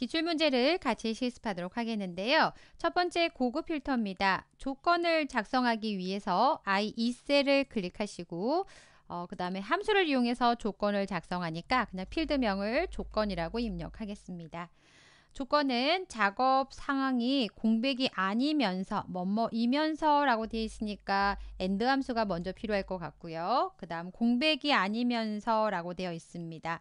기출 문제를 같이 실습하도록 하겠는데요. 첫 번째 고급 필터입니다. 조건을 작성하기 위해서 I2셀을 클릭하시고 어, 그 다음에 함수를 이용해서 조건을 작성하니까 그냥 필드명을 조건이라고 입력하겠습니다. 조건은 작업 상황이 공백이 아니면서 뭐뭐이면서 라고 되어 있으니까 엔드 함수가 먼저 필요할 것 같고요. 그 다음 공백이 아니면서 라고 되어 있습니다.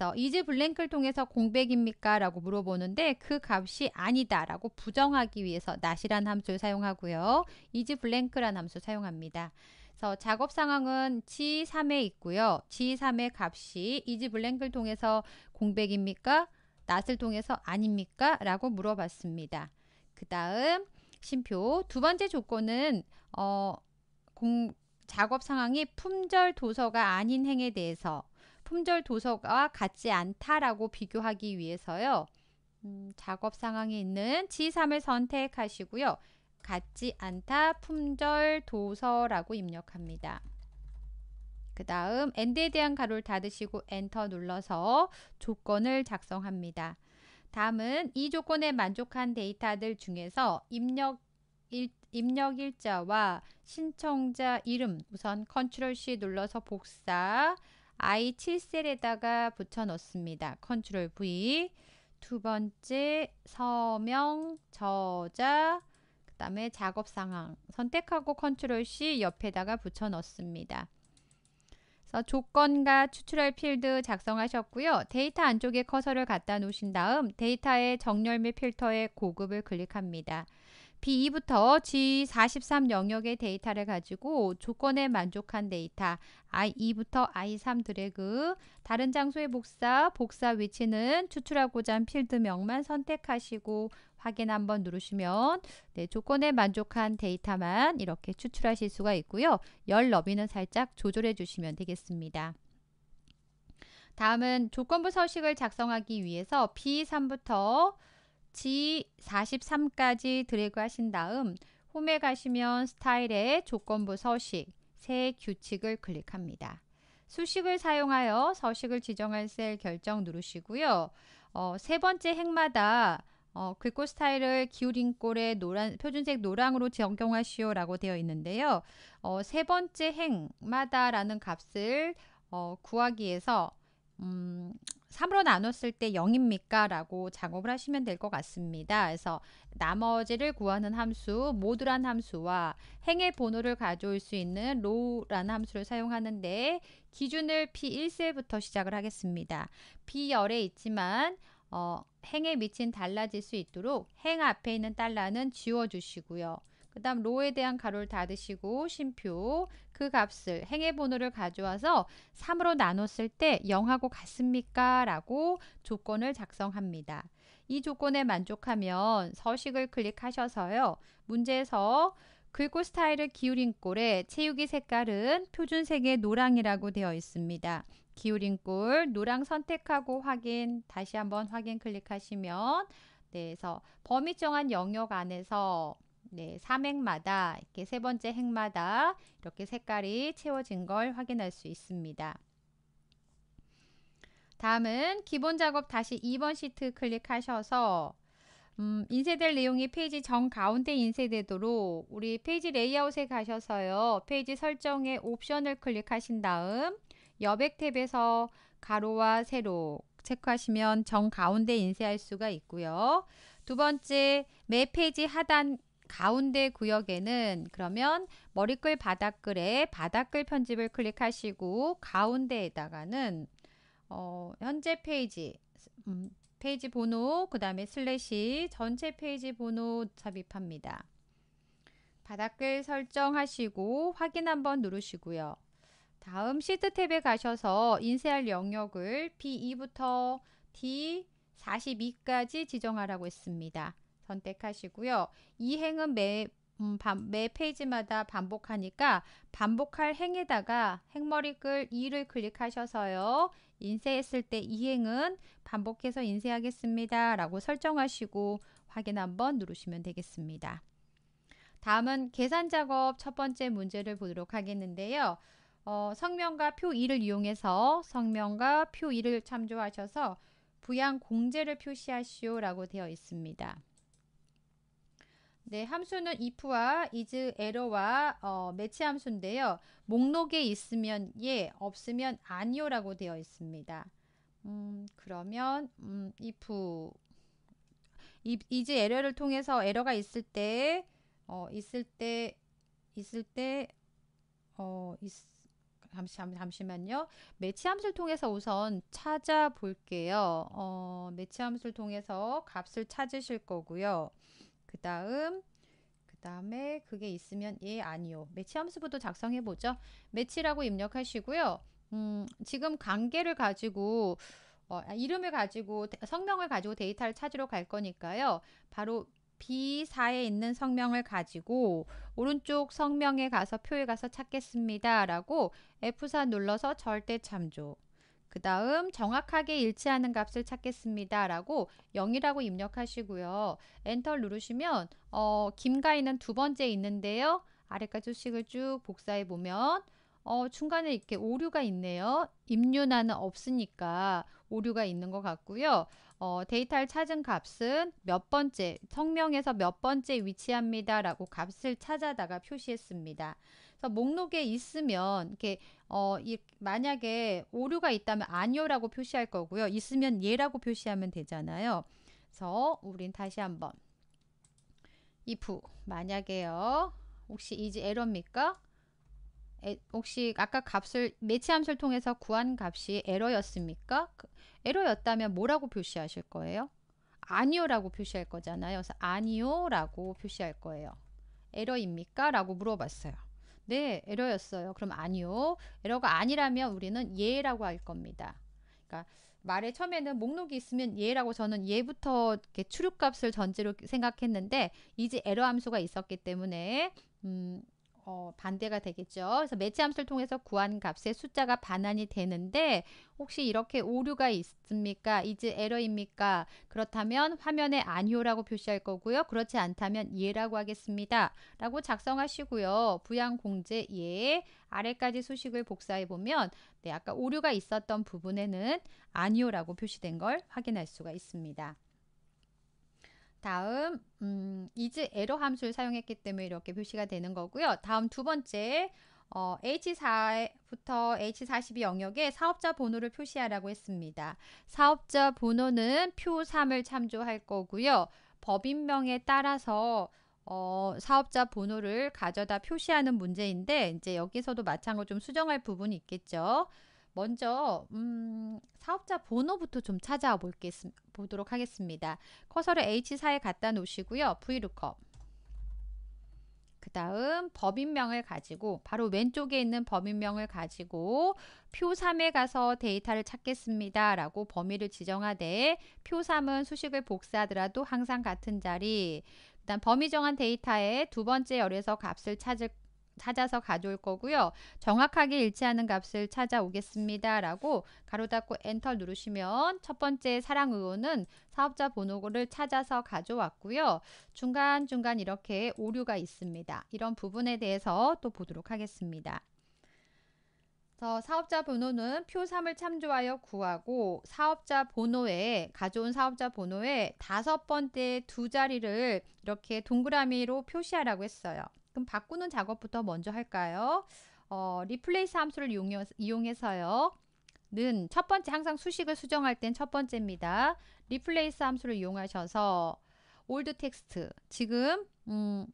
그 이즈 블랭크를 통해서 공백입니까? 라고 물어보는데 그 값이 아니다 라고 부정하기 위해서 낫이란 함수를 사용하고요. 이즈 블랭크란 함수 사용합니다. 그래서 작업 상황은 G3에 있고요. G3의 값이 이즈 블랭크를 통해서 공백입니까? 낫을 통해서 아닙니까? 라고 물어봤습니다. 그 다음 심표 두 번째 조건은 어, 공, 작업 상황이 품절 도서가 아닌 행에 대해서 품절 도서가 같지 않다라고 비교하기 위해서요. 음, 작업 상황에 있는 G3을 선택하시고요. 같지 않다 품절 도서라고 입력합니다. 그 다음 엔드에 대한 가로를 닫으시고 엔터 눌러서 조건을 작성합니다. 다음은 이 조건에 만족한 데이터들 중에서 입력 일, 입력 일자와 신청자 이름 우선 컨트롤 C 눌러서 복사 I7셀에다가 붙여 넣습니다. 컨트롤 V 두 번째 서명, 저자, 그 다음에 작업 상황 선택하고 컨트롤 C 옆에다가 붙여 넣습니다. 조건과 추출할 필드 작성하셨고요. 데이터 안쪽에 커서를 갖다 놓으신 다음 데이터의 정렬 및 필터의 고급을 클릭합니다. B2부터 G43 영역의 데이터를 가지고 조건에 만족한 데이터 I2부터 I3 드래그 다른 장소의 복사, 복사 위치는 추출하고자 한 필드명만 선택하시고 확인 한번 누르시면 네, 조건에 만족한 데이터만 이렇게 추출하실 수가 있고요. 열 너비는 살짝 조절해 주시면 되겠습니다. 다음은 조건부 서식을 작성하기 위해서 B3부터 G43까지 드래그 하신 다음 홈에 가시면 스타일의 조건부 서식, 새 규칙을 클릭합니다. 수식을 사용하여 서식을 지정할 셀 결정 누르시고요. 어, 세 번째 행마다 어, 글꼴 스타일을 기울인 꼴에 노란, 표준색 노랑으로 적용하시오 라고 되어 있는데요. 어, 세 번째 행마다라는 값을 어, 구하기에서 음, 3으로 나눴을 때 0입니까? 라고 작업을 하시면 될 것 같습니다. 그래서 나머지를 구하는 함수 모드란 함수와 행의 번호를 가져올 수 있는 row란 함수를 사용하는데 기준을 P1세부터 시작을 하겠습니다. B열에 있지만 어, 행의 밑은 달라질 수 있도록 행 앞에 있는 달러는 지워주시고요. 그 다음 로에 대한 가로를 닫으시고 심표 그 값을 행의 번호를 가져와서 3으로 나눴을 때 0하고 같습니까? 라고 조건을 작성합니다. 이 조건에 만족하면 서식을 클릭하셔서요. 문제에서 글꼴 스타일을 기울인 꼴에 채우기 색깔은 표준색의 노랑이라고 되어 있습니다. 기울인 꼴 노랑 선택하고 확인 다시 한번 확인 클릭하시면 네, 그래서 범위 정한 영역 안에서 네, 3행마다 이렇게 세 번째 행마다 이렇게 색깔이 채워진 걸 확인할 수 있습니다. 다음은 기본 작업 다시 2번 시트 클릭하셔서 음, 인쇄될 내용이 페이지 정 가운데 인쇄되도록 우리 페이지 레이아웃에 가셔서요. 페이지 설정에 옵션을 클릭하신 다음 여백 탭에서 가로와 세로 체크하시면 정 가운데 인쇄할 수가 있고요. 두 번째 매 페이지 하단 가운데 구역에는 그러면 머리글 바닥글에 바닥글 편집을 클릭하시고 가운데에다가는 어, 현재 페이지 음, 페이지 번호 그 다음에 슬래시 전체 페이지 번호 삽입합니다. 바닥글 설정하시고 확인 한번 누르시고요. 다음 시트 탭에 가셔서 인쇄할 영역을 B2부터 D42까지 지정하라고 했습니다. 선택하시고요. 이 행은 매, 음, 반, 매 페이지마다 반복하니까 반복할 행에다가 행머리 글 2를 클릭하셔서요. 인쇄했을 때 이 행은 반복해서 인쇄하겠습니다. 라고 설정하시고 확인 한번 누르시면 되겠습니다. 다음은 계산 작업 첫 번째 문제를 보도록 하겠는데요. 어, 성명과 표 2를 이용해서 성명과 표 2를 참조하셔서 부양 공제를 표시하시오 라고 되어 있습니다. 네, 함수는 if와 is, error와 어, 매치 함수인데요. 목록에 있으면 예, 없으면 아니요라고 되어 있습니다. 음, 그러면 음, if is, error를 통해서 에러가 있을 때 어, 있을 때 있을 때 어, 있, 잠시, 잠시만요. 매치 함수를 통해서 우선 찾아볼게요. 어, 매치 함수를 통해서 값을 찾으실 거고요. 그 다음 그 다음에 그게 있으면 예 아니요 매치 함수부터 작성해 보죠 매치라고 입력하시고요 음, 지금 관계를 가지고 어, 이름을 가지고 성명을 가지고 데이터를 찾으러 갈 거니까요 바로 B4에 있는 성명을 가지고 오른쪽 성명에 가서 표에 가서 찾겠습니다 라고 F4 눌러서 절대 참조 그 다음 정확하게 일치하는 값을 찾겠습니다. 라고 0이라고 입력하시고요. 엔터 누르시면 어, 김가희는 두 번째 있는데요. 아래까지 수식을 쭉 복사해 보면 어, 중간에 이렇게 오류가 있네요. 입류나는 없으니까 오류가 있는 것 같고요. 어, 데이터를 찾은 값은 몇 번째, 성명에서 몇 번째 위치합니다. 라고 값을 찾아다가 표시했습니다. 그래서 목록에 있으면 이렇게 어, 이, 만약에 오류가 있다면 아니요라고 표시할 거고요. 있으면 예라고 표시하면 되잖아요. 그래서 우린 다시 한번 if 만약에요. 혹시 이제 에러입니까? 에, 혹시 아까 값을 매치함수를 통해서 구한 값이 에러였습니까? 그, 에러였다면 뭐라고 표시하실 거예요? 아니요라고 표시할 거잖아요. 그래서 아니요라고 표시할 거예요. 에러입니까? 라고 물어봤어요. 네, 에러였어요. 그럼 아니요. 에러가 아니라면 우리는 예라고 할 겁니다. 그러니까 말의 처음에는 목록이 있으면 예라고 저는 예부터 이렇게 추륙값을 전제로 생각했는데 이제 에러 함수가 있었기 때문에 음, 어, 반대가 되겠죠. 그래서 매치함수를 통해서 구한 값의 숫자가 반환이 되는데 혹시 이렇게 오류가 있습니까? 이제 에러입니까? 그렇다면 화면에 아니오라고 표시할 거고요. 그렇지 않다면 예라고 하겠습니다. 라고 작성하시고요. 부양공제 예 아래까지 수식을 복사해 보면 네, 아까 오류가 있었던 부분에는 아니오라고 표시된 걸 확인할 수가 있습니다. 다음 음, is 에러 함수를 사용했기 때문에 이렇게 표시가 되는 거고요. 다음 두 번째 어, H4부터 H42 영역에 사업자 번호를 표시하라고 했습니다. 사업자 번호는 표 3을 참조할 거고요. 법인명에 따라서 어, 사업자 번호를 가져다 표시하는 문제인데 이제 여기서도 마찬가지로 좀 수정할 부분이 있겠죠. 먼저 음, 사업자 번호부터 좀찾아 보도록 하겠습니다. 커서를 H4에 갖다 놓으시고요. VLOOKUP 그 다음 법인명을 가지고 바로 왼쪽에 있는 법인명을 가지고 표 3에 가서 데이터를 찾겠습니다. 라고 범위를 지정하되 표 3은 수식을 복사하더라도 항상 같은 자리 그다 범위 정한 데이터에두 번째 열에서 값을 찾을 찾아서 가져올 거고요. 정확하게 일치하는 값을 찾아오겠습니다. 라고 가로 닫고 엔터 누르시면 첫 번째 사랑 의원은 사업자 번호를 찾아서 가져왔고요. 중간중간 이렇게 오류가 있습니다. 이런 부분에 대해서 또 보도록 하겠습니다. 사업자 번호는 표 3을 참조하여 구하고 사업자 번호에 가져온 사업자 번호에 다섯 번째 두 자리를 이렇게 동그라미로 표시하라고 했어요. 그럼 바꾸는 작업부터 먼저 할까요? 어, 리플레이스 함수를 이용해, 서요 는첫 번째 항상 수식을 수정할 땐 첫 번째입니다. 리플레이스 함수를 이용하셔서 올드 텍스트 지금 음,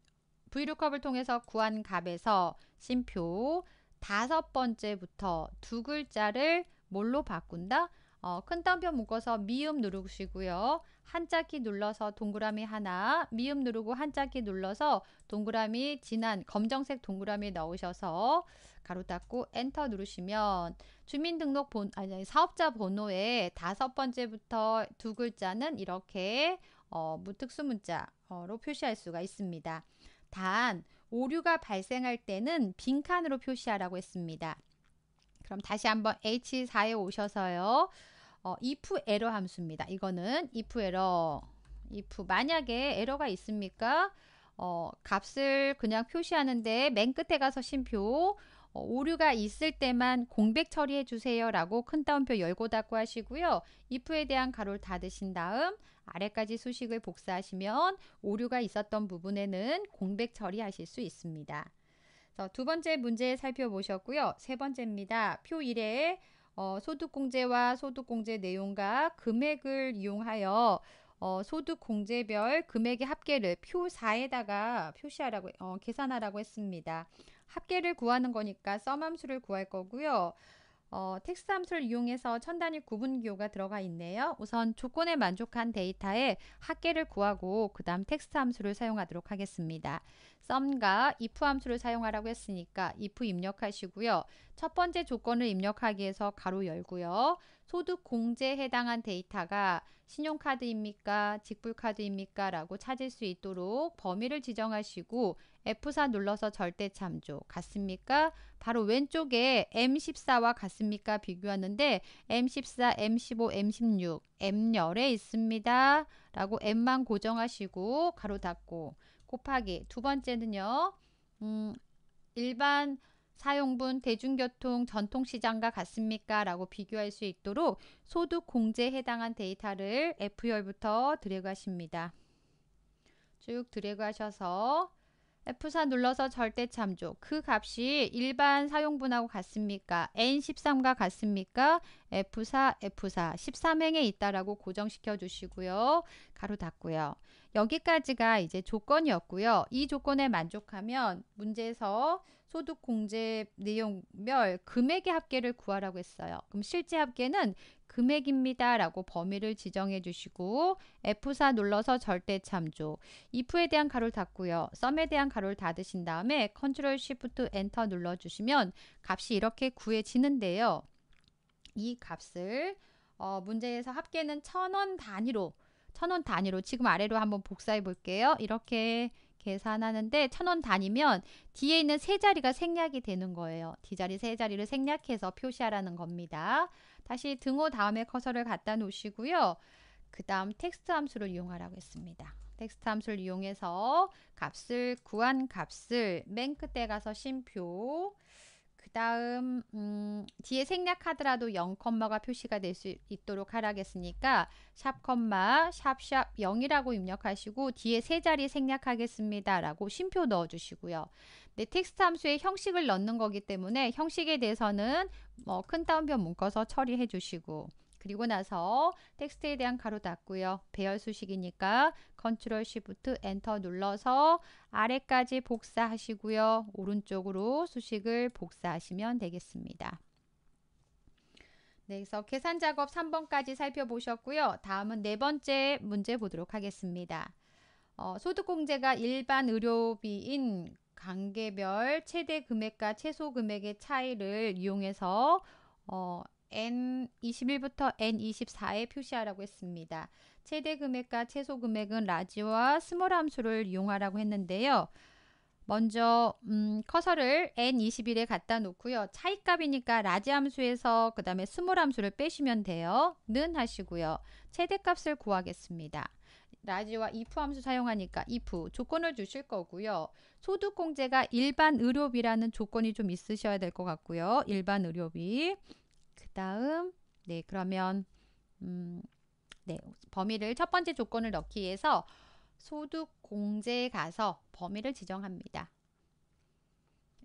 VLOOKUP을 통해서 구한 값에서 심표 다섯 번째부터 두 글자를 뭘로 바꾼다? 어, 큰 따옴표 묶어서 미음 누르시고요. 한자키 눌러서 동그라미 하나, 미음 누르고 한자키 눌러서 동그라미 진한 검정색 동그라미 넣으셔서 가로 닫고 엔터 누르시면 주민등록 번 아니 사업자 번호에 다섯 번째부터 두 글자는 이렇게 어, 무특수 문자로 표시할 수가 있습니다. 단 오류가 발생할 때는 빈칸으로 표시하라고 했습니다. 그럼 다시 한번 H4에 오셔서요. 어, if 에러 함수입니다. 이거는 if 에러 if 만약에 에러가 있습니까? 어, 값을 그냥 표시하는데 맨 끝에 가서 심표 어, 오류가 있을 때만 공백 처리해 주세요 라고 큰 따옴표 열고 닫고 하시고요. if에 대한 가로를 닫으신 다음 아래까지 수식을 복사하시면 오류가 있었던 부분에는 공백 처리하실 수 있습니다. 자, 두 번째 문제 살펴보셨고요. 세 번째입니다. 표 1에 어, 소득공제와 소득공제 내용과 금액을 이용하여 어, 소득공제별 금액의 합계를 표 4에다가 표시하라고 어, 계산하라고 했습니다. 합계를 구하는 거니까 썸함수를 구할 거고요. 어, 텍스 트 함수를 이용해서 천 단위 구분 기호가 들어가 있네요. 우선 조건에 만족한 데이터에 합계를 구하고 그 다음 텍스 트 함수를 사용하도록 하겠습니다. 썸과 if 함수를 사용하라고 했으니까 if 입력하시고요. 첫 번째 조건을 입력하기 위해서 가로 열고요. 소득 공제에 해당한 데이터가 신용카드입니까? 직불카드입니까? 라고 찾을 수 있도록 범위를 지정하시고 F4 눌러서 절대 참조 같습니까? 바로 왼쪽에 M14와 같습니까? 비교하는데 M14, M15, M16, M열에 있습니다. 라고 M만 고정하시고 가로 닫고 곱하기 두 번째는요. 음, 일반 사용분 대중교통 전통시장과 같습니까? 라고 비교할 수 있도록 소득 공제에 해당한 데이터를 F열부터 드래그하십니다. 쭉 드래그하셔서 F4 눌러서 절대 참조. 그 값이 일반 사용분하고 같습니까? N13과 같습니까? F4, F4. 13행에 있다라고 고정시켜 주시고요. 가로 닫고요. 여기까지가 이제 조건이었고요. 이 조건에 만족하면 문제에서 소득 공제 내용별 금액의 합계를 구하라고 했어요. 그럼 실제 합계는 금액입니다. 라고 범위를 지정해 주시고 F4 눌러서 절대 참조 if에 대한 가로를 닫고요. 썸에 대한 가로를 닫으신 다음에 컨트롤 쉬프트 엔터 눌러 주시면 값이 이렇게 구해지는데요. 이 값을 어, 문제에서 합계는 천 원 단위로 천원 단위로 지금 아래로 한번 복사해 볼게요. 이렇게 계산하는데 천 원 단위면 뒤에 있는 세 자리가 생략이 되는 거예요. 뒷자리 세 자리를 생략해서 표시하라는 겁니다. 다시 등호 다음에 커서를 갖다 놓으시고요. 그 다음 텍스트 함수를 이용하라고 했습니다. 텍스트 함수를 이용해서 값을 구한 값을 맨 끝에 가서 심표 그 다음 음, 뒤에 생략하더라도 0 컴마가 표시가 될 수 있도록 하라겠으니까 샵 컴마 샵샵 0이라고 입력하시고 뒤에 세 자리 생략하겠습니다 라고 쉼표 넣어주시고요 네, 텍스트 함수에 형식을 넣는 거기 때문에 형식에 대해서는 뭐큰 따옴표 묶어서 처리해 주시고 그리고 나서 텍스트에 대한 가로 닫고요. 배열 수식이니까 컨트롤 시프트 엔터 눌러서 아래까지 복사하시고요. 오른쪽으로 수식을 복사하시면 되겠습니다. 네, 그래서 계산 작업 3번까지 살펴보셨고요. 다음은 네 번째 문제 보도록 하겠습니다. 어, 소득공제가 일반 의료비인 관계별 최대 금액과 최소 금액의 차이를 이용해서 어, N21부터 N24에 표시하라고 했습니다. 최대 금액과 최소 금액은 라지와 스몰 함수를 이용하라고 했는데요. 먼저 음, 커서를 N21에 갖다 놓고요. 차이값이니까 라지 함수에서 그 다음에 스몰 함수를 빼시면 돼요. 는 하시고요. 최대값을 구하겠습니다. 라지와 if 함수 사용하니까 if 조건을 주실 거고요. 소득공제가 일반 의료비라는 조건이 좀 있으셔야 될 것 같고요. 일반 의료비 다음 네 그러면 음, 네 범위를 첫 번째 조건을 넣기 위해서 소득 공제에 가서 범위를 지정합니다.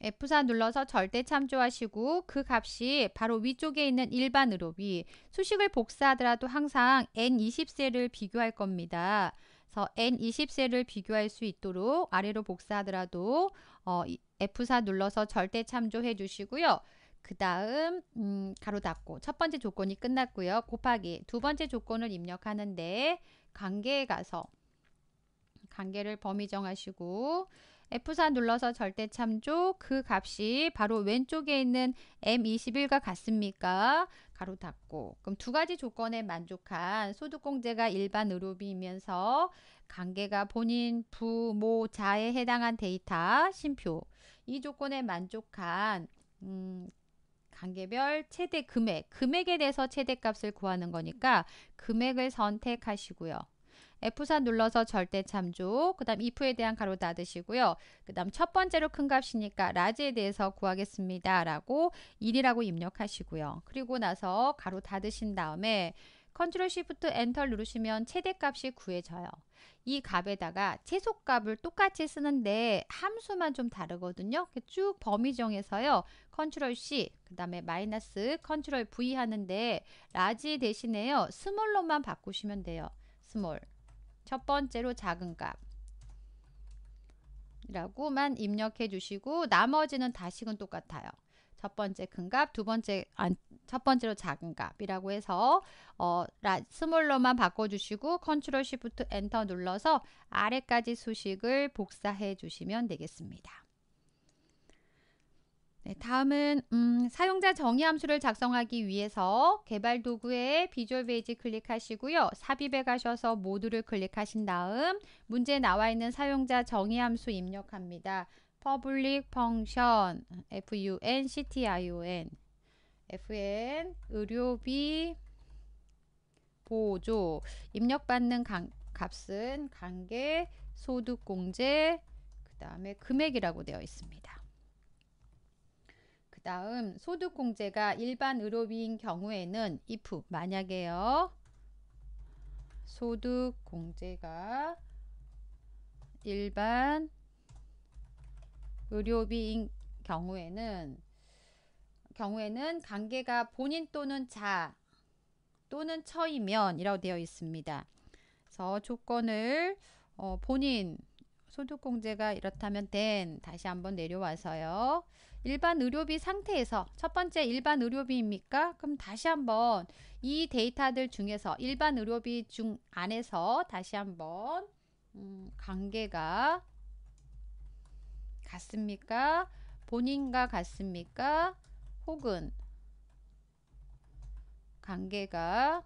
F4 눌러서 절대 참조하시고 그 값이 바로 위쪽에 있는 일반으로 위 수식을 복사하더라도 항상 N20세를 비교할 겁니다. 그래서 N20세를 비교할 수 있도록 아래로 복사하더라도 어, F4 눌러서 절대 참조해 주시고요. 그 다음 음, 가로 닫고 첫 번째 조건이 끝났고요. 곱하기 두 번째 조건을 입력하는데 관계에 가서 관계를 범위 정하시고 F4 눌러서 절대 참조 그 값이 바로 왼쪽에 있는 M21과 같습니까? 가로 닫고 그럼 두 가지 조건에 만족한 소득공제가 일반 의료비이면서 관계가 본인 부모자에 해당한 데이터 심표 이 조건에 만족한 음, 단계별 최대 금액, 금액에 대해서 최대값을 구하는 거니까 금액을 선택하시고요. F4 눌러서 절대 참조, 그 다음 if에 대한 가로 닫으시고요. 그 다음 첫 번째로 큰 값이니까 라지에 대해서 구하겠습니다. 라고 1이라고 입력하시고요. 그리고 나서 가로 닫으신 다음에 컨트롤 쉬프트 엔터 누르시면 최대값이 구해져요. 이 값에다가 최소값을 똑같이 쓰는데 함수만 좀 다르거든요. 쭉 범위 정해서요. 컨트롤 C, 그 다음에 마이너스 컨트롤 V 하는데 라지 대신에요. 스몰로만 바꾸시면 돼요. 스몰. 첫 번째로 작은 값. 라고만 입력해 주시고 나머지는 다식은 똑같아요. 첫 번째 큰 값, 두 번째 안, 첫 번째로 작은 값이라고 해서 어, 스몰로만 바꿔주시고 컨트롤 시프트 엔터 눌러서 아래까지 수식을 복사해 주시면 되겠습니다. 네, 다음은 음, 사용자 정의 함수를 작성하기 위해서 개발 도구에 비주얼 베이지 클릭하시고요. 삽입에 가셔서 모두를 클릭하신 다음 문제 나와 있는 사용자 정의 함수 입력합니다. public function f u n c t i o n FN 의료비 보조 입력받는 강, 값은 관계 소득공제 그 다음에 금액이라고 되어 있습니다. 그 다음 소득공제가 일반 의료비인 경우에는 if 만약에요 소득공제가 일반 의료비인 경우에는 경우에는 관계가 본인 또는 자 또는 처이면 이라고 되어 있습니다. 그래서 조건을 어, 본인 소득공제가 이렇다면 된 다시 한번 내려와서요. 일반 의료비 상태에서 첫 번째 일반 의료비입니까? 그럼 다시 한번 이 데이터들 중에서 일반 의료비 중 안에서 다시 한번 음, 관계가 같습니까? 본인과 같습니까? 혹은 관계가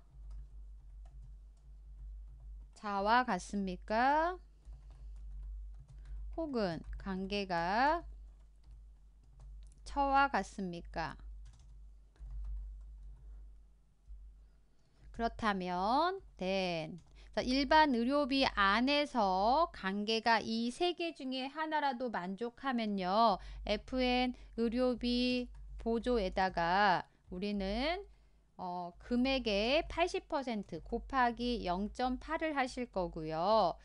자와 같습니까? 혹은 관계가 처와 같습니까? 그렇다면 then 일반 의료비 안에서 관계가 이 세 개 중에 하나라도 만족하면요. FN 의료비 보조에다가 우리는 어, 금액의 80% 곱하기 0.8을 하실 거고요.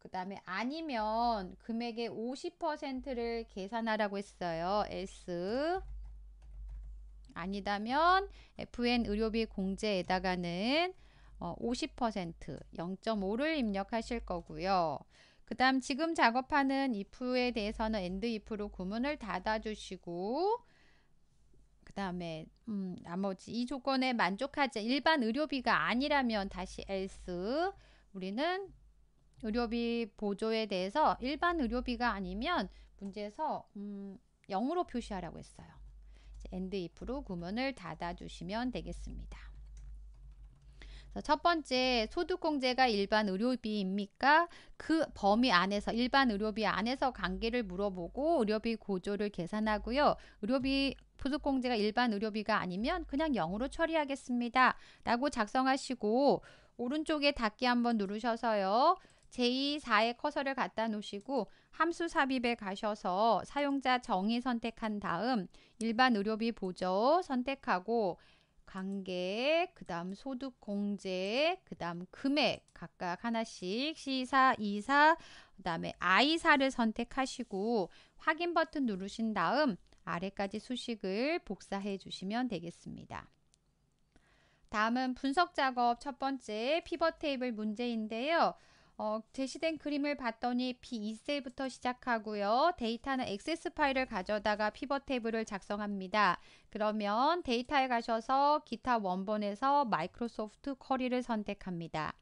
그 다음에 아니면 금액의 50%를 계산하라고 했어요. S 아니다면 FN 의료비 공제에다가는 어, 50% 0.5를 입력하실 거고요. 그 다음 지금 작업하는 if에 대해서는 and if로 구문을 닫아주시고 그다음에 음, 나머지 이 조건에 만족하지 일반 의료비가 아니라면 다시 else 우리는 의료비 보조에 대해서 일반 의료비가 아니면 문제에서 음, 0으로 표시하라고 했어요. 엔드 if로 구문을 닫아 주시면 되겠습니다. 첫 번째 소득공제가 일반 의료비입니까? 그 범위 안에서 일반 의료비 안에서 관계를 물어보고 의료비 고조를 계산하고요. 의료비 소득공제가 일반 의료비가 아니면 그냥 0으로 처리하겠습니다. 라고 작성하시고 오른쪽에 닫기 한번 누르셔서요. 제2사의 커서를 갖다 놓으시고 함수 삽입에 가셔서 사용자 정의 선택한 다음 일반 의료비 보조 선택하고 관계, 그 다음 소득 공제, 그 다음 금액 각각 하나씩 시사이사그 다음에 I사를 선택하시고 확인 버튼 누르신 다음 아래까지 수식을 복사해 주시면 되겠습니다. 다음은 분석 작업 첫 번째 피벗 테이블 문제인데요. 어, 제시된 그림을 봤더니 p 2셀부터 시작하고요. 데이터는 액세 파일을 가져다가 피벗 테이블을 작성합니다. 그러면 데이터에 가셔서 기타 원본에서 마이크로소프트 쿼리를 선택합니다.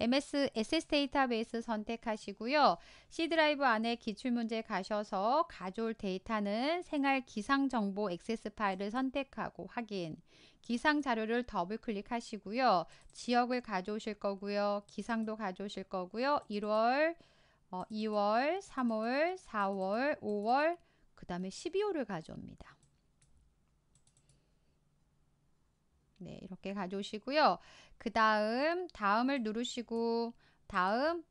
MS SS 데이터베이스 선택하시고요. C 드라이브 안에 기출문제 가셔서 가져올 데이터는 생활 기상정보 액세스 파일을 선택하고 확인 기상 자료를 더블 클릭하시고요. 지역을 가져오실 거고요. 기상도 가져오실 거고요. 1월, 어, 2월, 3월, 4월, 5월, 그 다음에 12월을 가져옵니다. 네, 이렇게 가져오시고요. 그 다음, 다음을 누르시고, 다음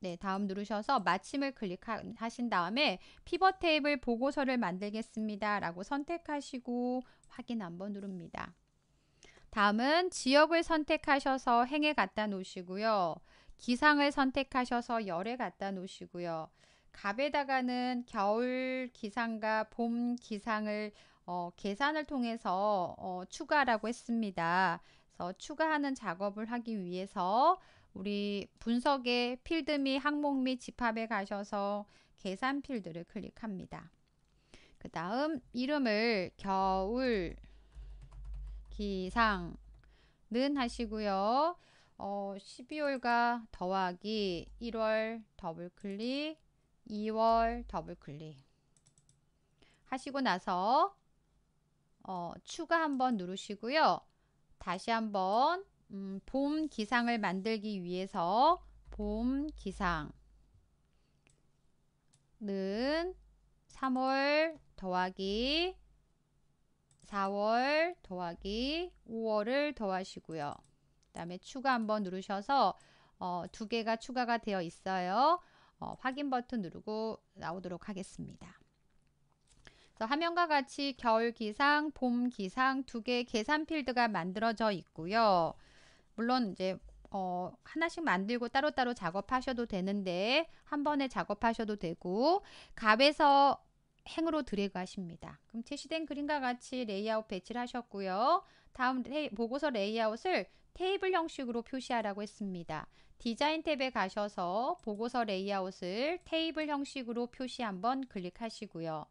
네, 다음 누르셔서 마침을 클릭하신 다음에 피벗 테이블 보고서를 만들겠습니다. 라고 선택하시고 확인 한번 누릅니다. 다음은 지역을 선택하셔서 행에 갖다 놓으시고요. 기상을 선택하셔서 열에 갖다 놓으시고요. 갑에다가는 겨울 기상과 봄 기상을 어, 계산을 통해서 어, 추가라고 했습니다. 그래서 추가하는 작업을 하기 위해서 우리 분석의 필드 및 항목 및 집합에 가셔서 계산 필드를 클릭합니다. 그 다음 이름을 겨울 기상는 하시고요. 어, 12월과 더하기 1월 더블 클릭 2월 더블 클릭 하시고 나서 어, 추가 한번 누르시고요. 다시 한번 음, 봄 기상을 만들기 위해서 봄 기상은 3월 더하기 4월 더하기 5월을 더하시고요. 그 다음에 추가 한번 누르셔서 어, 두 개가 추가가 되어 있어요. 어, 확인 버튼 누르고 나오도록 하겠습니다. 화면과 같이 겨울 기상, 봄 기상 두 개의 계산 필드가 만들어져 있고요. 물론 이제 어, 하나씩 만들고 따로따로 작업하셔도 되는데 한 번에 작업하셔도 되고 갑에서 행으로 드래그 하십니다. 그럼 제시된 그림과 같이 레이아웃 배치를 하셨고요. 다음 레이, 보고서 레이아웃을 테이블 형식으로 표시하라고 했습니다. 디자인 탭에 가셔서 보고서 레이아웃을 테이블 형식으로 표시 한번 클릭하시고요.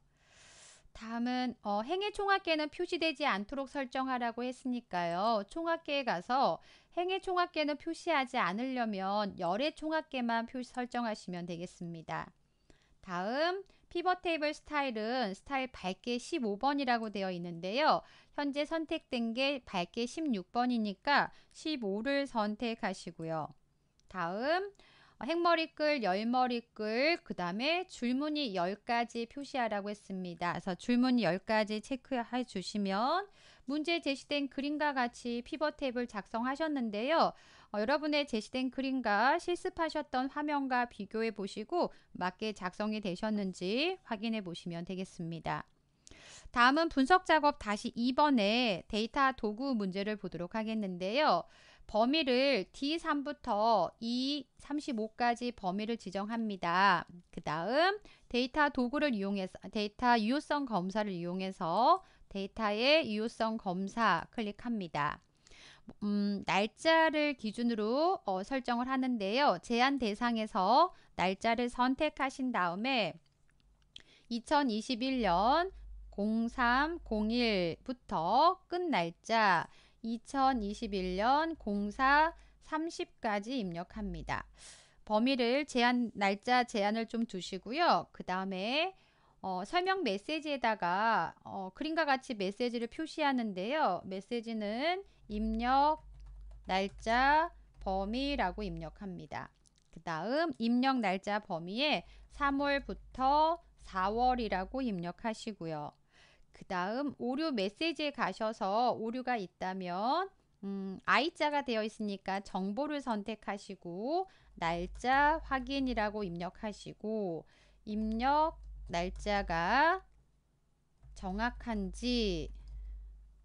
다음은 어, 행의 총합계는 표시되지 않도록 설정하라고 했으니까요. 총합계에 가서 행의 총합계는 표시하지 않으려면 열의 총합계만 표시 설정하시면 되겠습니다. 다음 피벗 테이블 스타일은 스타일 밝게 15번이라고 되어 있는데요. 현재 선택된 게 밝게 16번이니까 15를 선택하시고요. 다음 행머리 끌, 열머리 끌, 그 다음에 줄무늬 10가지 표시하라고 했습니다. 그래서 줄무늬 10가지 체크해 주시면 문제 제시된 그림과 같이 피벗 탭을 작성하셨는데요. 어, 여러분의 제시된 그림과 실습하셨던 화면과 비교해 보시고 맞게 작성이 되셨는지 확인해 보시면 되겠습니다. 다음은 분석 작업 다시 2번에 데이터 도구 문제를 보도록 하겠는데요. 범위를 D3부터 E35까지 범위를 지정합니다. 그 다음 데이터 도구를 이용해서 데이터 유효성 검사를 이용해서 데이터의 유효성 검사 클릭합니다. 음, 날짜를 기준으로 어, 설정을 하는데요. 제한 대상에서 날짜를 선택하신 다음에 2021년 0301부터 끝 날짜 2021년 04 30까지 입력합니다. 범위를 제한 날짜 제한을 좀 두시고요. 그 다음에 어, 설명 메시지에다가 어, 그림과 같이 메시지를 표시하는데요. 메시지는 입력, 날짜, 범위라고 입력합니다. 그 다음 입력 날짜 범위에 3월부터 4월이라고 입력하시고요. 그 다음 오류 메시지에 가셔서 오류가 있다면 음, I자가 되어 있으니까 정보를 선택하시고 날짜 확인이라고 입력하시고 입력 날짜가 정확한지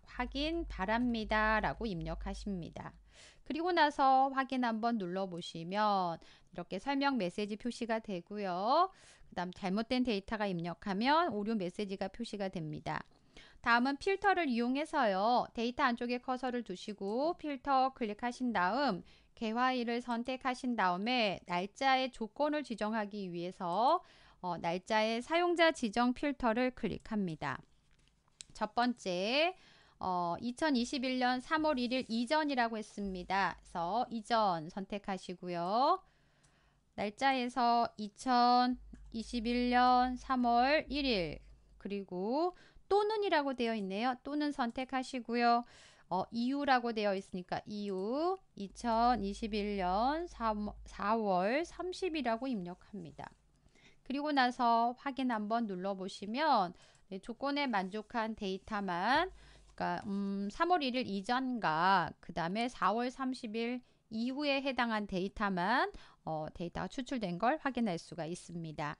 확인 바랍니다 라고 입력하십니다. 그리고 나서 확인 한번 눌러보시면 이렇게 설명 메시지 표시가 되고요. 그 다음 잘못된 데이터가 입력하면 오류 메시지가 표시가 됩니다. 다음은 필터를 이용해서요. 데이터 안쪽에 커서를 두시고 필터 클릭하신 다음 개화일을 선택하신 다음에 날짜의 조건을 지정하기 위해서 어, 날짜에 사용자 지정 필터를 클릭합니다. 첫 번째 어, 2021년 3월 1일 이전이라고 했습니다. 그래서 이전 선택하시고요. 날짜에서 2021년 3월 1일 그리고 또는이라고 되어 있네요. 또는 선택하시고요. 어, 이유라고 되어 있으니까 이유 2021년 3, 4월 30이라고 입력합니다. 그리고 나서 확인 한번 눌러보시면 네, 조건에 만족한 데이터만 그러니까 음, 3월 1일 이전과 그 다음에 4월 30일 이후에 해당한 데이터만 어, 데이터가 추출된 걸 확인할 수가 있습니다.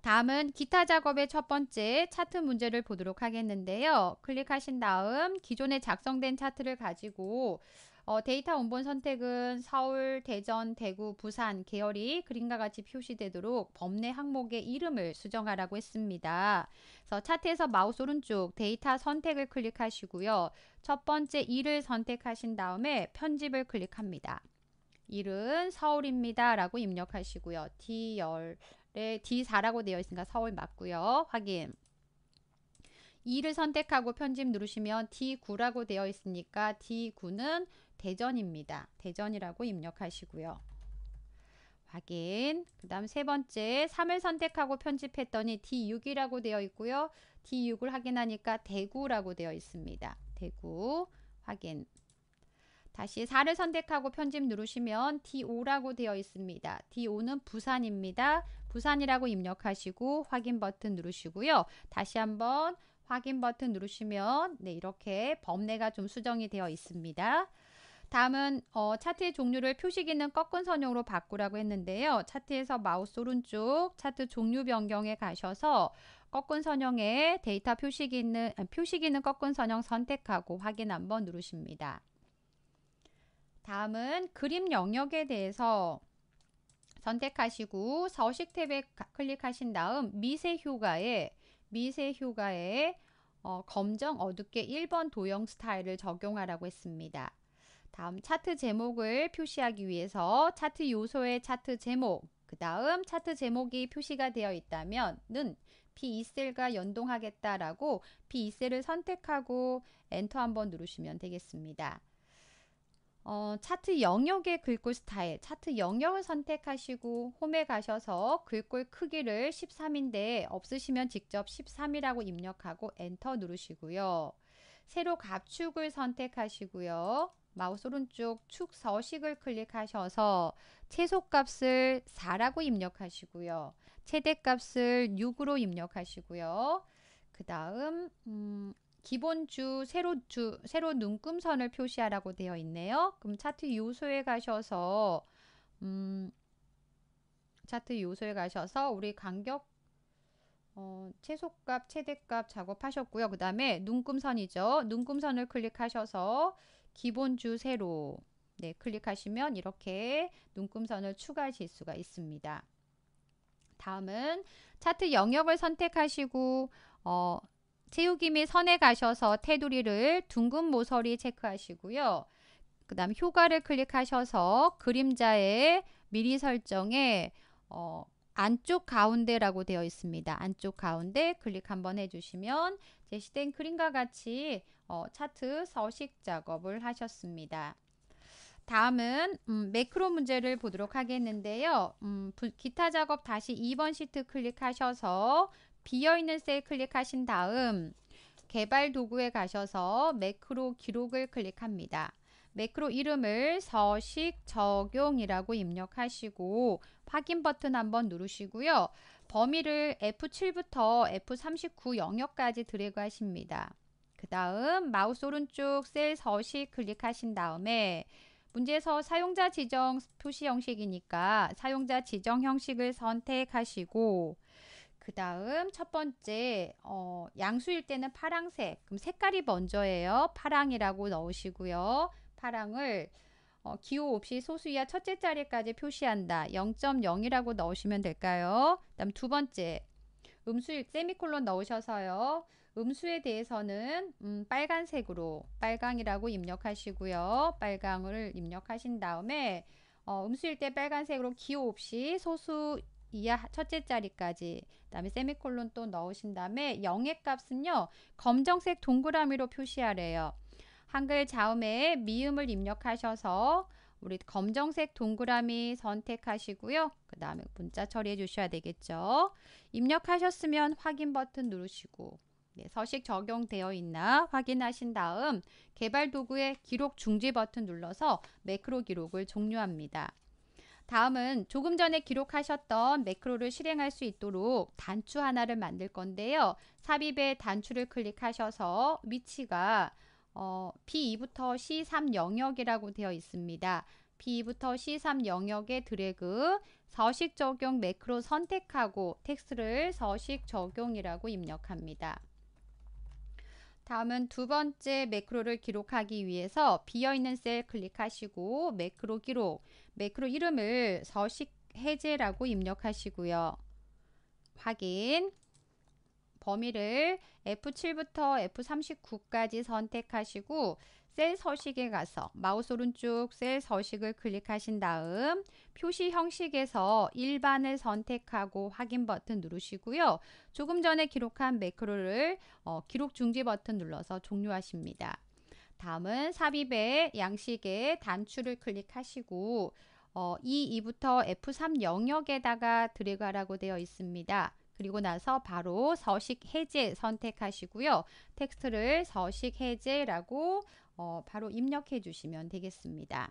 다음은 기타 작업의 첫 번째 차트 문제를 보도록 하겠는데요. 클릭하신 다음 기존에 작성된 차트를 가지고 어, 데이터 원본 선택은 서울, 대전, 대구, 부산 계열이 그림과 같이 표시되도록 범례 항목의 이름을 수정하라고 했습니다. 그래서 차트에서 마우스 오른쪽 데이터 선택을 클릭하시고요. 첫 번째 1을 선택하신 다음에 편집을 클릭합니다. 1은 서울입니다. 라고 입력하시고요. D열에 D4라고 되어 있으니까 서울 맞고요. 확인. 2를 선택하고 편집 누르시면 D9라고 되어 있으니까 D9는 대전입니다. 대전이라고 입력하시고요. 확인. 그 다음 세 번째 3을 선택하고 편집했더니 D6이라고 되어 있고요. D6을 확인하니까 대구라고 되어 있습니다. 대구 확인. 다시 4를 선택하고 편집 누르시면 D5라고 되어 있습니다. D5는 부산입니다. 부산이라고 입력하시고 확인 버튼 누르시고요. 다시 한번 확인 버튼 누르시면 네, 이렇게 범례가 좀 수정이 되어 있습니다. 다음은 어, 차트의 종류를 표식있는 꺾은 선형으로 바꾸라고 했는데요. 차트에서 마우스 오른쪽 차트 종류 변경에 가셔서 꺾은 선형에 데이터 표식 있는 아, 표식 있는 꺾은 선형 선택하고 확인 한번 누르십니다. 다음은 그림 영역에 대해서 선택하시고 서식 탭에 클릭하신 다음 미세 효과에 미세 효과에 어, 검정 어둡게 1번 도형 스타일을 적용하라고 했습니다. 다음 차트 제목을 표시하기 위해서 차트 요소의 차트 제목, 그 다음 차트 제목이 표시가 되어 있다면 는 P2셀과 연동하겠다라고 P2셀을 선택하고 엔터 한번 누르시면 되겠습니다. 어, 차트 영역의 글꼴 스타일, 차트 영역을 선택하시고 홈에 가셔서 글꼴 크기를 13인데 없으시면 직접 13이라고 입력하고 엔터 누르시고요. 세로 감축을 선택하시고요. 마우스 오른쪽 축 서식을 클릭하셔서 최소값을 4라고 입력하시고요. 최대값을 6으로 입력하시고요. 그 다음 음, 기본주 새로주 세로 눈금선을 표시하라고 되어 있네요. 그럼 차트 요소에 가셔서 음, 차트 요소에 가셔서 우리 간격 어, 최소값, 최대값 작업하셨고요. 그 다음에 눈금선이죠. 눈금선을 클릭하셔서 기본주 세로 네, 클릭하시면 이렇게 눈금선을 추가하실 수가 있습니다. 다음은 차트 영역을 선택하시고 어, 채우기 및 선에 가셔서 테두리를 둥근 모서리 체크하시고요. 그 다음 효과를 클릭하셔서 그림자의 미리 설정에 어, 안쪽 가운데라고 되어 있습니다. 안쪽 가운데 클릭 한번 해주시면 제시된 그림과 같이 어, 차트 서식 작업을 하셨습니다. 다음은 음, 매크로 문제를 보도록 하겠는데요. 음, 기타 작업 다시 2번 시트 클릭하셔서 비어있는 셀 클릭하신 다음 개발 도구에 가셔서 매크로 기록을 클릭합니다. 매크로 이름을 서식 적용이라고 입력하시고 확인 버튼 한번 누르시고요. 범위를 F7부터 F39 영역까지 드래그 하십니다. 그 다음 마우스 오른쪽 셀 서식 클릭하신 다음에 문제에서 사용자 지정 표시 형식이니까 사용자 지정 형식을 선택하시고 그 다음 첫 번째 어, 양수일 때는 파랑색 그럼 색깔이 먼저예요 파랑이라고 넣으시고요 파랑을 어, 기호 없이 소수 이하 첫째 자리까지 표시한다 0.0이라고 넣으시면 될까요 그 다음 두 번째 음수일 세미콜론 넣으셔서요 음수에 대해서는 음, 빨간색으로 빨강이라고 입력하시고요. 빨강을 입력하신 다음에 어, 음수일 때 빨간색으로 기호 없이 소수 이하 첫째 자리까지 그다음에 세미콜론 또 넣으신 다음에 0의 값은요. 검정색 동그라미로 표시하래요. 한글 자음에 미음을 입력하셔서 우리 검정색 동그라미 선택하시고요. 그 다음에 문자 처리해 주셔야 되겠죠. 입력하셨으면 확인 버튼 누르시고 네, 서식 적용되어 있나 확인하신 다음 개발 도구의 기록 중지 버튼 눌러서 매크로 기록을 종료합니다. 다음은 조금 전에 기록하셨던 매크로를 실행할 수 있도록 단추 하나를 만들 건데요. 삽입의 단추를 클릭하셔서 위치가 어, B2부터 C3 영역이라고 되어 있습니다. B2부터 C3 영역의 드래그 서식 적용 매크로 선택하고 텍스트를 서식 적용이라고 입력합니다. 다음은 두 번째 매크로를 기록하기 위해서 비어있는 셀 클릭하시고 매크로 기록, 매크로 이름을 서식 해제라고 입력하시고요. 확인 범위를 F7부터 F39까지 선택하시고 셀 서식에 가서 마우스 오른쪽 셀 서식을 클릭하신 다음 표시 형식에서 일반을 선택하고 확인 버튼 누르시고요. 조금 전에 기록한 매크로를 어, 기록 중지 버튼 눌러서 종료하십니다. 다음은 삽입의 양식의 단추를 클릭하시고 어, E2부터 F3 영역에다가 드래그하라고 되어 있습니다. 그리고 나서 바로 서식 해제 선택하시고요. 텍스트를 서식 해제라고 어, 바로 입력해 주시면 되겠습니다.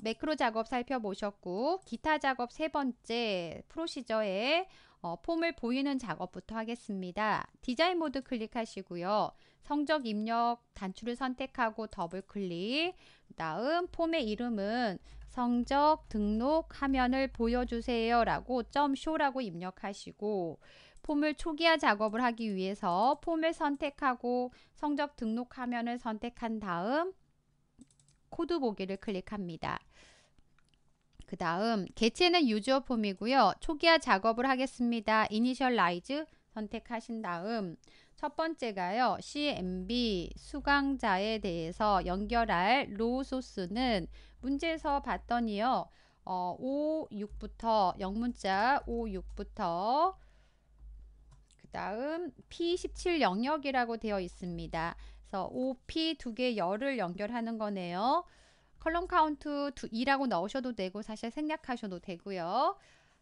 매크로 작업 살펴보셨고 기타 작업 세 번째 프로시저에 어, 폼을 보이는 작업부터 하겠습니다. 디자인 모드 클릭하시고요. 성적 입력 단추를 선택하고 더블 클릭 다음 폼의 이름은 성적 등록 화면을 보여주세요 라고 점쇼라고 입력하시고 폼을 초기화 작업을 하기 위해서 폼을 선택하고 성적 등록 화면을 선택한 다음 코드 보기를 클릭합니다. 그 다음 개체는 유저 폼이고요. 초기화 작업을 하겠습니다. 이니셜라이즈 선택하신 다음 첫 번째가요. CMB 수강자에 대해서 연결할 로우 소스는 문제에서 봤더니요. 어, 5, 6부터 영문자 5, 6부터 그 다음 P17 영역이라고 되어 있습니다. 그래서 OP 두 개 열을 연결하는 거네요. 컬럼 카운트 2라고 넣으셔도 되고 사실 생략하셔도 되고요.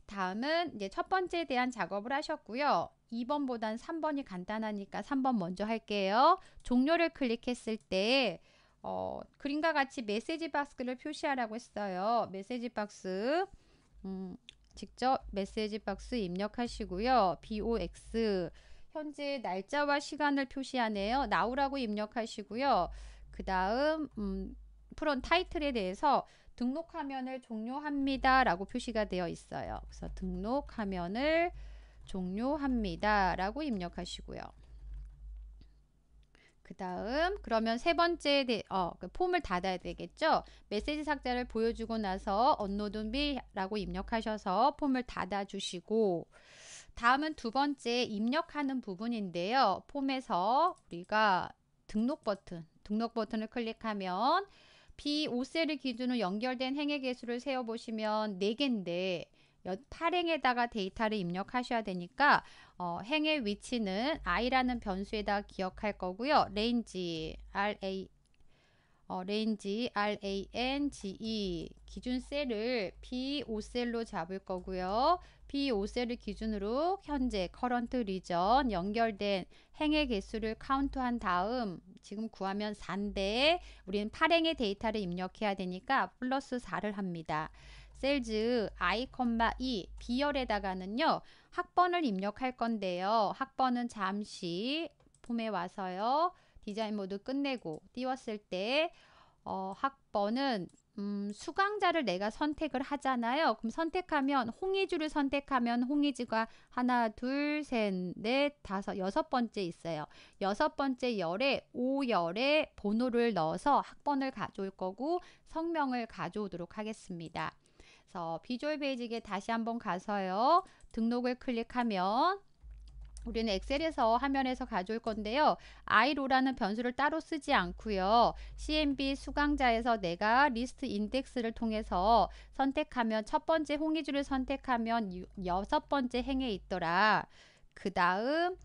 다음은 이제 첫 번째에 대한 작업을 하셨고요. 2번보단 3번이 간단하니까 3번 먼저 할게요. 종료를 클릭했을 때 어, 그림과 같이 메시지 박스를 표시하라고 했어요. 메시지 박스 음, 직접 메시지 박스 입력하시고요. BOX 현재 날짜와 시간을 표시하네요. 나오라고 입력하시고요. 그 다음 음, 프론 타이틀에 대해서 등록 화면을 종료합니다 라고 표시가 되어 있어요. 그래서 등록 화면을 종료합니다 라고 입력하시고요. 그 다음 그러면 세 번째 어, 그 폼을 닫아야 되겠죠. 메시지 삭제를 보여주고 나서 언노돈비라고 입력하셔서 폼을 닫아주시고 다음은 두 번째 입력하는 부분인데요. 폼에서 우리가 등록 버튼, 등록 버튼을 클릭하면 B5셀을 기준으로 연결된 행의 개수를 세어보시면 4개인데 8행에다가 데이터를 입력하셔야 되니까 어, 행의 위치는 i라는 변수에다 기억할 거고요. 레인지 어, g e r-a, 어, 레인지 g e r-a-n-g-e 기준 셀을 B5셀로 잡을 거고요. B5셀을 기준으로 현재 커런트 리전 연결된 행의 개수를 카운트한 다음 지금 구하면 4인데 우리는 8행의 데이터를 입력해야 되니까 플러스 4를 합니다. 셀즈 i, 이 비열에다가는요. E, 학번을 입력할 건데요. 학번은 잠시 폼에 와서요. 디자인 모드 끝내고 띄웠을 때 어, 학번은 음, 수강자를 내가 선택을 하잖아요. 그럼 선택하면 홍의주를 선택하면 홍의주가 하나, 둘, 셋, 넷, 다섯, 여섯 번째 있어요. 여섯 번째 열에 오열에 번호를 넣어서 학번을 가져올 거고 성명을 가져오도록 하겠습니다. 그래서 비주얼 베이직에 다시 한번 가서요. 등록을 클릭하면 우리는 엑셀에서 화면에서 가져올 건데요. i로라는 변수를 따로 쓰지 않고요. CMB 수강자에서 내가 리스트 인덱스를 통해서 선택하면 첫 번째 홍의줄을 선택하면 여섯 번째 행에 있더라. 그 다음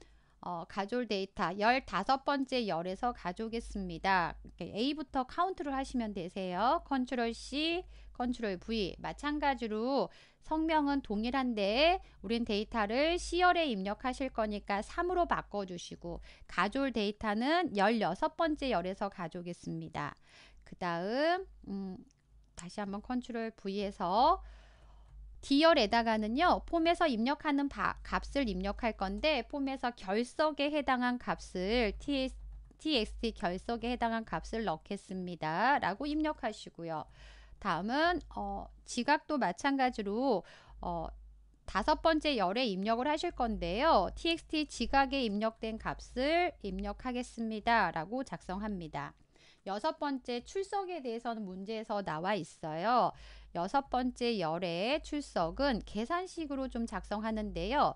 어, 가져올 데이터 열다섯 번째 열에서 가져오겠습니다. A부터 카운트를 하시면 되세요. 컨트롤 C 컨트롤 V 마찬가지로 성명은 동일한데 우린 데이터를 시열에 입력하실 거니까 3으로 바꿔주시고 가졸 데이터는 16번째 열에서 가져오겠습니다. 그 다음 음, 다시 한번 컨트롤 V에서 D열에다가는요. 폼에서 입력하는 바, 값을 입력할 건데 폼에서 결석에 해당한 값을 TS, txt 결석에 해당한 값을 넣겠습니다. 라고 입력하시고요. 다음은 어, 지각도 마찬가지로 어, 다섯 번째 열에 입력을 하실 건데요. txt 지각에 입력된 값을 입력하겠습니다. 라고 작성합니다. 여섯 번째 출석에 대해서는 문제에서 나와 있어요. 여섯 번째 열의 출석은 계산식으로 좀 작성하는데요.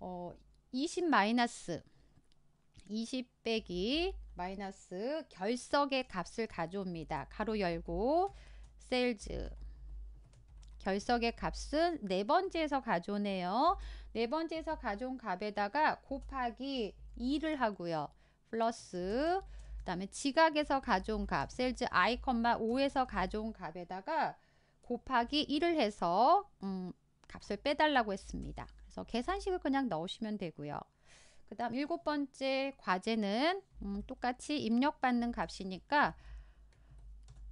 어, 20 마이너스 20 빼기 마이너스 결석의 값을 가져옵니다. 가로 열고 셀즈 결석의 값은 네 번째에서 가져오네요. 네 번째에서 가져온 값에다가 곱하기 2를 하고요. 플러스 그 다음에 지각에서 가져온 값, 셀즈 i, 5에서 가져온 값에다가 곱하기 1을 해서 음, 값을 빼달라고 했습니다. 그래서 계산식을 그냥 넣으시면 되고요. 그 다음 일곱 번째 과제는 음, 똑같이 입력받는 값이니까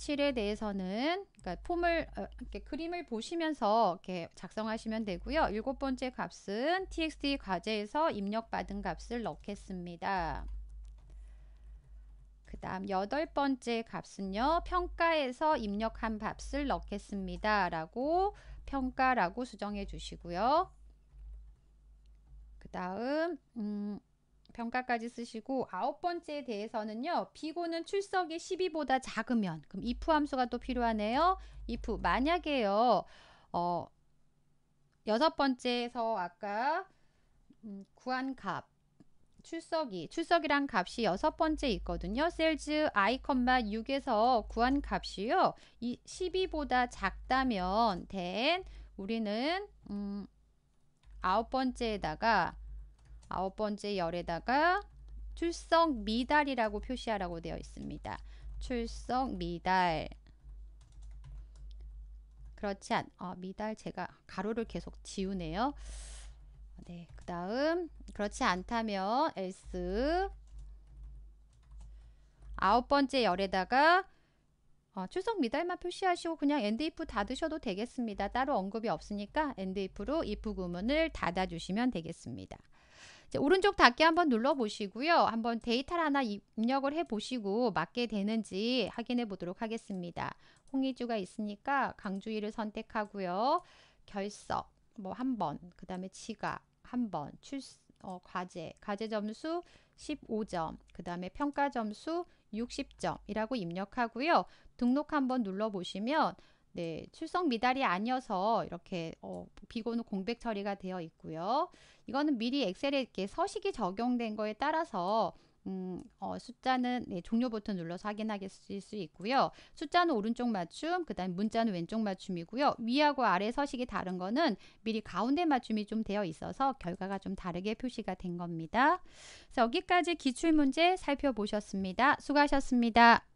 7에 대해서는 그러니까 폼을 어, 이렇게 그림을 보시면서 이렇게 작성하시면 되고요. 일곱 번째 값은 txt 과제에서 입력받은 값을 넣겠습니다. 그 다음 여덟 번째 값은요. 평가에서 입력한 값을 넣겠습니다. 라고 평가라고 수정해 주시고요. 그 다음 음, 평가까지 쓰시고 아홉 번째에 대해서는요. 비고는 출석이 1 2보다 작으면 그럼 if 함수가 또 필요하네요. if 만약에요. 어 여섯 번째에서 아까 음, 구한 값 출석이 출석이란 값이 여섯 번째 있거든요. 셀즈 i, 6에서 구한 값이요. 이 12보다 작다면 된 우리는 음 아홉 번째에다가 아홉 번째 열에다가 출석 미달이라고 표시하라고 되어 있습니다. 출석 미달. 그렇지 않, 어, 미달 제가 가로를 계속 지우네요. 네, 그 다음 그렇지 않다면 S 아홉 번째 열에다가 어, 출석 미달만 표시하시고 그냥 엔드 이프 닫으셔도 되겠습니다. 따로 언급이 없으니까 엔드 이프로 이프 구문을 닫아주시면 되겠습니다. 오른쪽 닫기 한번 눌러보시고요. 한번 데이터를 하나 입력을 해보시고 맞게 되는지 확인해 보도록 하겠습니다. 홍의주가 있으니까 강주의를 선택하고요. 결석, 뭐한 번, 그 다음에 지각, 한 번, 출, 어, 과제, 과제 점수 15점, 그 다음에 평가 점수 60점이라고 입력하고요. 등록 한번 눌러보시면 네, 출석 미달이 아니어서 이렇게 어, 비고는 공백 처리가 되어 있고요. 이거는 미리 엑셀에 이렇게 서식이 적용된 거에 따라서 음, 어, 숫자는 네, 종료 버튼 눌러서 확인하실 수 있고요. 숫자는 오른쪽 맞춤, 그 다음 문자는 왼쪽 맞춤이고요. 위하고 아래 서식이 다른 거는 미리 가운데 맞춤이 좀 되어 있어서 결과가 좀 다르게 표시가 된 겁니다. 그래서 여기까지 기출문제 살펴보셨습니다. 수고하셨습니다.